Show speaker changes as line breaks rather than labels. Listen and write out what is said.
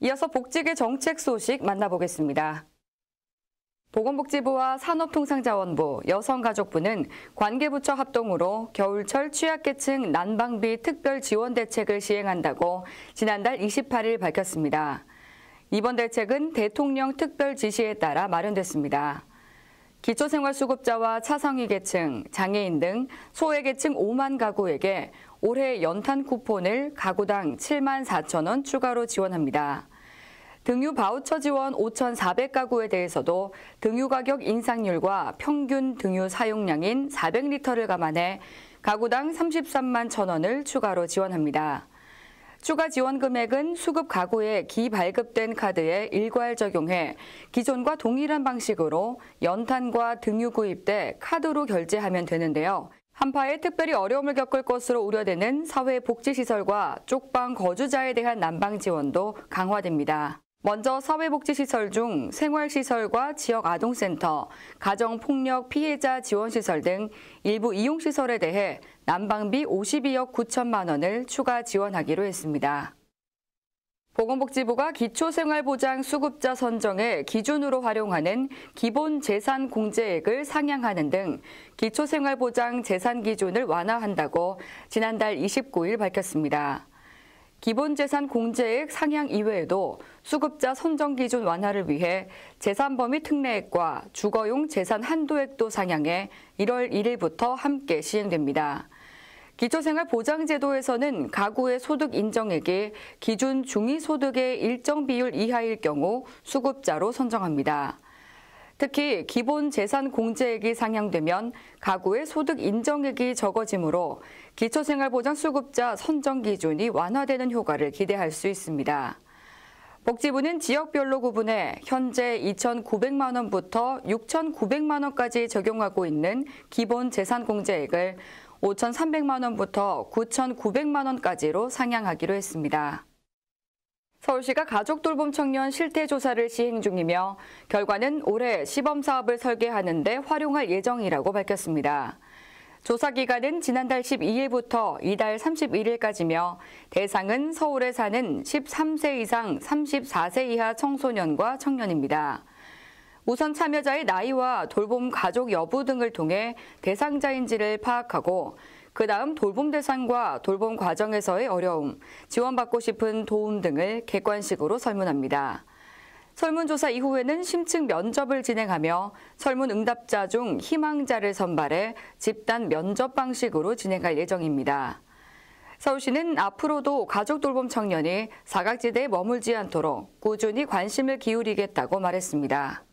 이어서 복지계 정책 소식 만나보겠습니다. 보건복지부와 산업통상자원부, 여성가족부는 관계부처 합동으로 겨울철 취약계층 난방비 특별 지원 대책을 시행한다고 지난달 28일 밝혔습니다. 이번 대책은 대통령 특별 지시에 따라 마련됐습니다. 기초생활수급자와 차상위 계층, 장애인 등 소외 계층 5만 가구에게 올해 연탄 쿠폰을 가구당 7만 4천 원 추가로 지원합니다. 등유 바우처 지원 5,400가구에 대해서도 등유 가격 인상률과 평균 등유 사용량인 400리터를 감안해 가구당 33만 천 원을 추가로 지원합니다. 추가 지원 금액은 수급 가구에 기발급된 카드에 일괄 적용해 기존과 동일한 방식으로 연탄과 등유 구입 때 카드로 결제하면 되는데요. 한파에 특별히 어려움을 겪을 것으로 우려되는 사회복지시설과 쪽방 거주자에 대한 난방 지원도 강화됩니다. 먼저 사회복지시설 중 생활시설과 지역아동센터, 가정폭력 피해자 지원시설 등 일부 이용시설에 대해 난방비 52억 9천만 원을 추가 지원하기로 했습니다. 보건복지부가 기초생활보장 수급자 선정에 기준으로 활용하는 기본 재산 공제액을 상향하는 등 기초생활보장 재산 기준을 완화한다고 지난달 29일 밝혔습니다. 기본재산 공제액 상향 이외에도 수급자 선정 기준 완화를 위해 재산범위 특례액과 주거용 재산 한도액도 상향해 1월 1일부터 함께 시행됩니다. 기초생활보장제도에서는 가구의 소득 인정액이 기준 중위소득의 일정 비율 이하일 경우 수급자로 선정합니다. 특히 기본 재산 공제액이 상향되면 가구의 소득 인정액이 적어지므로 기초생활보장 수급자 선정 기준이 완화되는 효과를 기대할 수 있습니다. 복지부는 지역별로 구분해 현재 2,900만 원부터 6,900만 원까지 적용하고 있는 기본 재산 공제액을 5,300만 원부터 9,900만 원까지로 상향하기로 했습니다. 서울시가 가족 돌봄 청년 실태 조사를 시행 중이며 결과는 올해 시범 사업을 설계하는 데 활용할 예정이라고 밝혔습니다. 조사 기간은 지난달 12일부터 이달 31일까지며 대상은 서울에 사는 13세 이상 34세 이하 청소년과 청년입니다. 우선 참여자의 나이와 돌봄 가족 여부 등을 통해 대상자인지를 파악하고 그 다음 돌봄 대상과 돌봄 과정에서의 어려움, 지원받고 싶은 도움 등을 객관식으로 설문합니다. 설문조사 이후에는 심층 면접을 진행하며 설문 응답자 중 희망자를 선발해 집단 면접 방식으로 진행할 예정입니다. 서울시는 앞으로도 가족 돌봄 청년이 사각지대에 머물지 않도록 꾸준히 관심을 기울이겠다고 말했습니다.